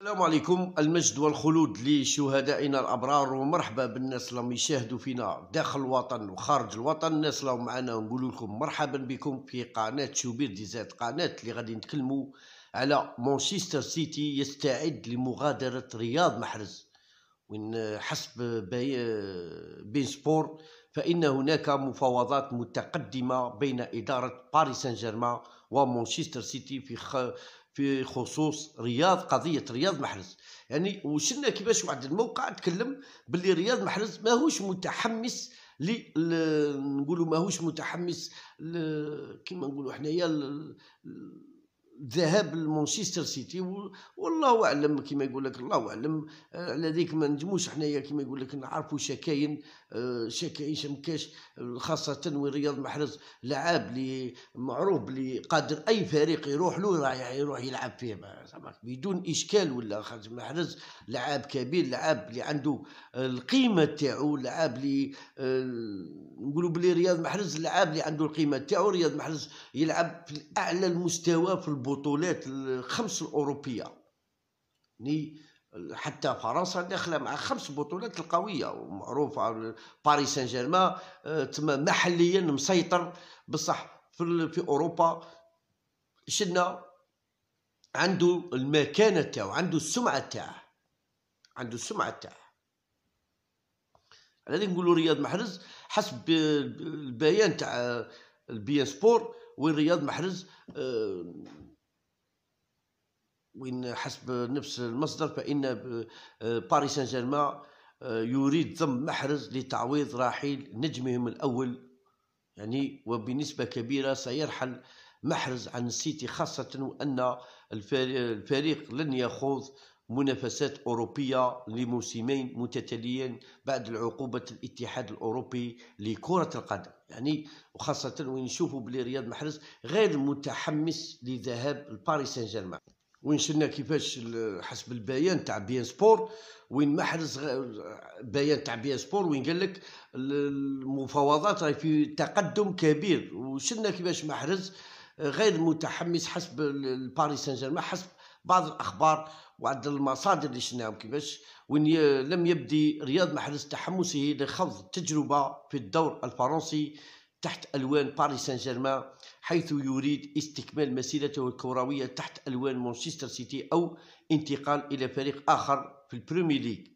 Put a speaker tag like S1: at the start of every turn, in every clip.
S1: السلام عليكم المجد والخلود لشهدائنا الابرار ومرحبا بالناس اللي يشاهدوا فينا داخل الوطن وخارج الوطن الناس اللي معنا نقول لكم مرحبا بكم في قناه شوبير ديزات قناه اللي غادي نتكلموا على مانشستر سيتي يستعد لمغادره رياض محرز وان حسب بين سبور فان هناك مفاوضات متقدمه بين اداره باريس سان جيرمان ومانشستر سيتي في في خصوص رياض قضيه رياض محرز يعني وشلنا كيفاش واحد الموقع تكلم باللي رياض محرز ماهوش متحمس ل نقولوا ماهوش متحمس كيما نقولوا حنايا ذهاب لمانشستر سيتي والله اعلم كما يقول لك الله اعلم آه، على ذيك ما نجموش حنايا كما يقول لك نعرفوا شكاين آه، شكاين شمكاش خاصه ورياض محرز لعاب اللي معروف اللي قادر اي فريق يروح له راح يروح يلعب فيه بدون اشكال ولا محرز لعاب كبير لعاب اللي عنده القيمه تاعو لعاب اللي آه، نقولوا بلي رياض محرز لعاب اللي عنده القيمه تاعو رياض محرز يلعب في اعلى المستوى في البطولة البطولات الخمس الاوروبيه ني حتى فرنسا داخله مع خمس بطولات القويه ومعروفه باريس سان جيرمان آه، محليا مسيطر بصح في, في اوروبا شدنا عنده المكانه تاعو عنده السمعه تاعه عنده السمعه تاعه على نقولوا رياض محرز حسب البيان تاع البي سبور وين رياض محرز آه، وإن حسب نفس المصدر فإن باريس سان جيرمان يريد ضم محرز لتعويض رحيل نجمهم الأول يعني وبنسبة كبيرة سيرحل محرز عن السيتي خاصة وأن الفريق لن يخوض منافسات أوروبية لموسمين متتاليين بعد العقوبة الاتحاد الأوروبي لكرة القدم يعني وخاصة ونشوفوا بلي رياض محرز غير متحمس لذهاب لباريس سان جيرمان وين شلنا كيفاش حسب البيان تاع بيان سبور وين محرز بيان تاع بيان سبور وين قال لك المفاوضات راهي في تقدم كبير وشلنا كيفاش محرز غير متحمس حسب باريس سان جيرمان حسب بعض الاخبار وعد المصادر اللي شناهم كيفاش وين لم يبدي رياض محرز تحمسه لخوض تجربه في الدور الفرنسي تحت ألوان باريس سان جيرمان حيث يريد استكمال مسيرته الكروية تحت ألوان مانشستر سيتي أو انتقال إلى فريق آخر في البريمير ليج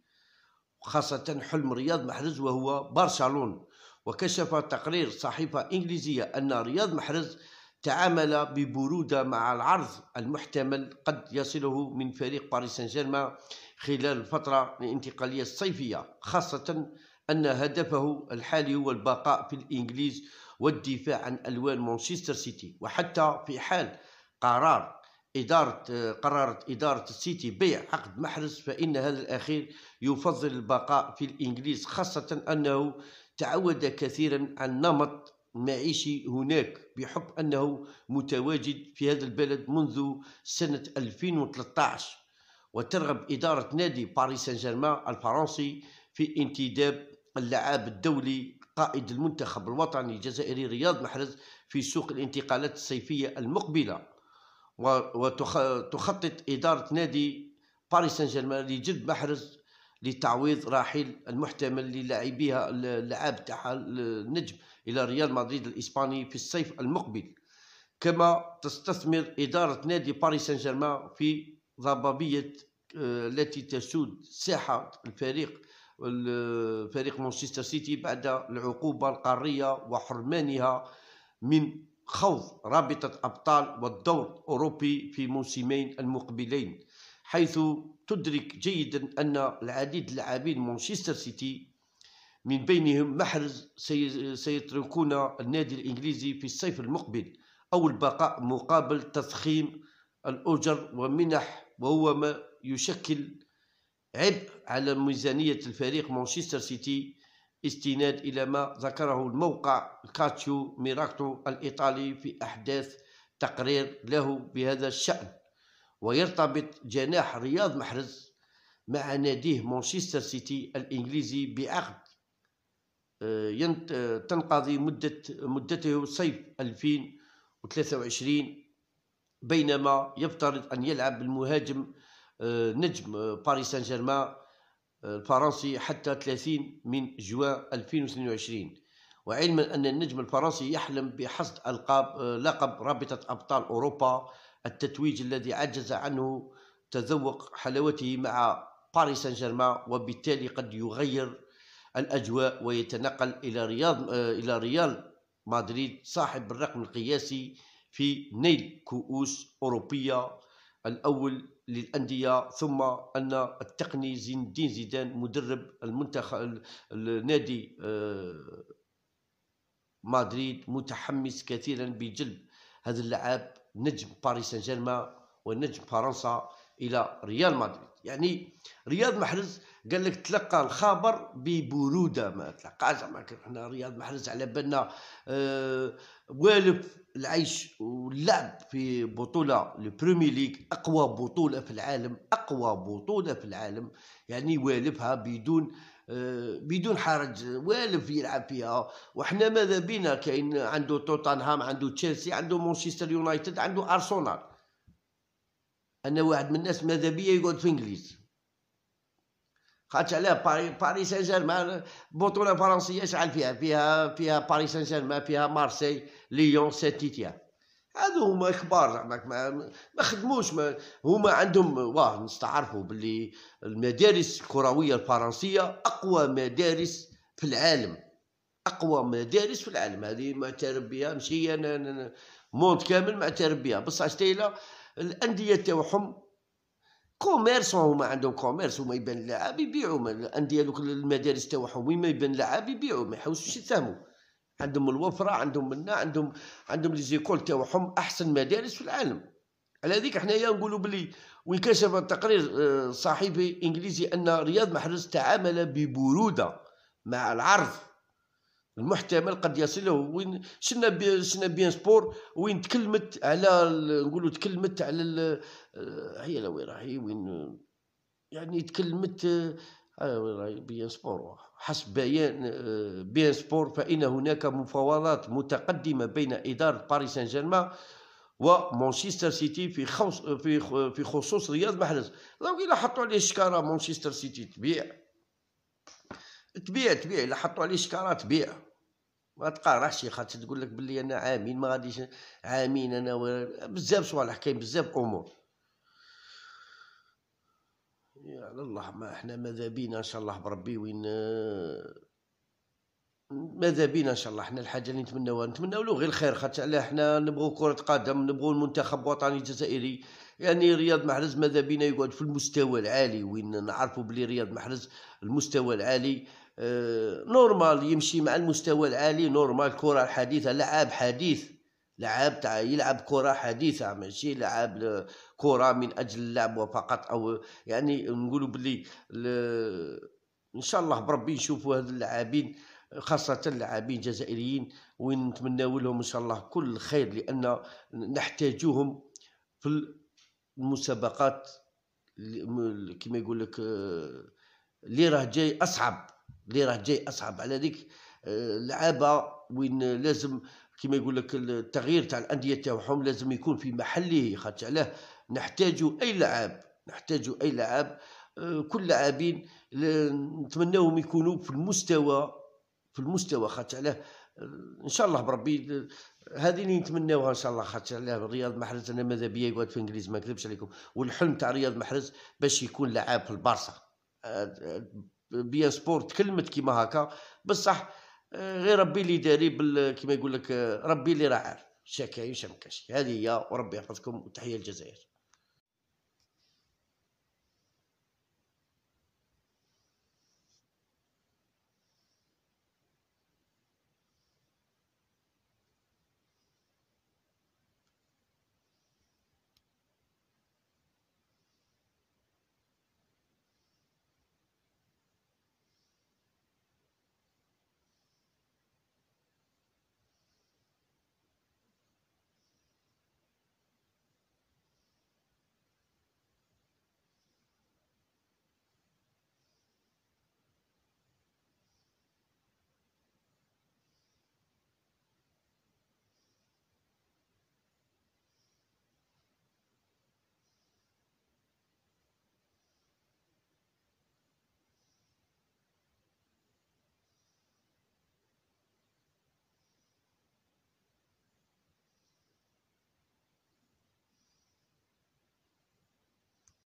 S1: خاصة حلم رياض محرز وهو برشلون وكشف تقرير صحيفة إنجليزية أن رياض محرز تعامل ببرودة مع العرض المحتمل قد يصله من فريق باريس سان جيرمان خلال الفترة الانتقالية الصيفية خاصة أن هدفه الحالي هو البقاء في الإنجليز والدفاع عن ألوان مانشستر سيتي وحتى في حال قرار إدارة قررت إدارة السيتي بيع عقد محرز فإن هذا الأخير يفضل البقاء في الإنجليز خاصة أنه تعود كثيرا عن نمط معيشي هناك بحكم أنه متواجد في هذا البلد منذ سنة 2013 وترغب إدارة نادي باريس سان جيرمان الفرنسي في انتداب اللعاب الدولي قائد المنتخب الوطني الجزائري رياض محرز في سوق الانتقالات الصيفية المقبلة وتخطط إدارة نادي باريس سان جيرمان لجلب محرز لتعويض راحيل المحتمل للاعبيها اللعاب تاعها النجم الى ريال مدريد الاسباني في الصيف المقبل كما تستثمر اداره نادي باريس سان جيرمان في ضبابيه آه، التي تسود ساحه الفريق فريق مانشستر سيتي بعد العقوبة القارية وحرمانها من خوض رابطة أبطال والدور الأوروبي في موسمين المقبلين حيث تدرك جيدا أن العديد لاعبين مانشستر سيتي من بينهم محرز سيتركون النادي الإنجليزي في الصيف المقبل أو البقاء مقابل تضخيم الأجر ومنح وهو ما يشكل عبء على ميزانية الفريق مانشستر سيتي استناد إلى ما ذكره الموقع كاتشو ميراكتو الإيطالي في أحداث تقرير له بهذا الشأن ويرتبط جناح رياض محرز مع ناديه مانشستر سيتي الإنجليزي بعقد آه، آه، تنقضي مدة مدته صيف 2023 بينما يفترض أن يلعب المهاجم آه، نجم باريس سان جيرمان الفرنسي حتى 30 من جوان 2022 وعلما أن النجم الفرنسي يحلم بحصد ألقاب آه، لقب رابطة أبطال أوروبا التتويج الذي عجز عنه تذوق حلاوته مع باريس سان جيرمان وبالتالي قد يغير الأجواء ويتنقل إلى رياض آه، إلى ريال مدريد صاحب الرقم القياسي في نيل كؤوس أوروبية الأول للأندية ثم أن التقني زين الدين زيدان مدرب المنتخب النادي آه، مدريد متحمس كثيرا بجلب هذا اللعاب نجم باريس سان جيرمان ونجم فرنسا إلى ريال مدريد يعني رياض محرز قال لك تلقى الخبر ببروده ما تلقى زعما حنا رياض محرز على بالنا آه والف العيش واللعب في بطوله البريمي ليغ اقوى بطوله في العالم اقوى بطوله في العالم يعني والفها بدون آه بدون حرج والف يلعب فيها وحنا ماذا بينا كاين عنده توتنهام عنده تشيلسي عنده مانشستر يونايتد عنده ارسنال ان واحد من الناس ماذا بيا يقعد في انجليز خاطش على باري باري سان جيرمان بطوله فرنسيه شحال فيها فيها فيها باري سان جيرمان فيها مارسي ليون تيتيا هادو هما كبار زعما ما, ما خدموش ما هما عندهم واه نستعرفوا باللي المدارس الكرويه الفرنسيه اقوى مدارس في العالم اقوى مدارس في العالم هذه معترف بها ماشي انا مونت كامل معترف بها بصح شتيلا الانديه تاعهم كوميرس هما عندهم كوميرس وما يبان اللاعب يبيعوا الانديه دوك المدارس تاعهم وين ما يبان اللاعب يبيعوا ما يحوسوش يساهموا عندهم الوفره عندهم منا عندهم عندهم لي زيكول تاعهم احسن مدارس في العالم على ذيك حنايا نقولوا بلي وكشف التقرير آه، صحيفي انجليزي ان رياض محرز تعامل ببروده مع العرض المحتمل قد يصله وين شنا بي شنا بيان سبور وين تكلمت على نقولوا تكلمت على آه، هي لا وين راهي وين يعني تكلمت آه، بيان سبور حسب بيان آه، بيان سبور فإن هناك مفاوضات متقدمة بين إدارة باريس سان جيرمان ومانشستر سيتي في خص في في خصوص رياض محرز لو إلا حطوا عليه شكاره مانشستر سيتي تبيع تبيع تبيع إلا حطوا عليه شكاره تبيع ما تقارحش شي خاطر تقول لك بلي انا عامين ما غاديش عامين انا و... بزاف صوالح كاين بزاف امور يا الله ما احنا ماذا بينا ان شاء الله بربي وين ماذا بينا ان شاء الله احنا الحاجه اللي نتمناوها نتمناو له غير الخير خاطر علاه احنا نبغوا كره قدم نبغوا المنتخب الوطني الجزائري يعني رياض محرز ماذا بينا يقعد في المستوى العالي وين نعرفوا بلي رياض محرز المستوى العالي آه، نورمال يمشي مع المستوى العالي نورمال كرة حديثة لعاب حديث لعاب تاع يلعب كرة حديثة ماشي لعاب كرة من أجل اللعب فقط أو يعني نقولوا بلي إن شاء الله بربي نشوفوا هاد اللاعبين خاصة اللاعبين الجزائريين ونتمنوا لهم إن شاء الله كل خير لأن نحتاجوهم في المسابقات كما يقول لك آه، اللي راه جاي أصعب اللي راه جاي اصعب على ذيك آه، لعابه وين لازم كما يقول لك التغيير تاع الانديه تاعهم لازم يكون في محله خاطر علاه نحتاج اي لعاب نحتاج اي لعاب آه، كل لاعبين نتمناهم يكونوا في المستوى في المستوى خاطر علاه ان شاء الله بربي هذه اللي نتمناوها ان شاء الله خاطر علاه رياض محرز انا ماذا بيا يقعد في انجليز ما نكذبش عليكم والحلم تاع رياض محرز باش يكون لعاب في البارسا آه، بيان سبورت تكلمت كيما هكا بصح آه، غير ربي اللي داري كيما يقول لك آه، ربي اللي راه عارف شكاين شمكاش هذه هي وربي يحفظكم وتحيه الجزائر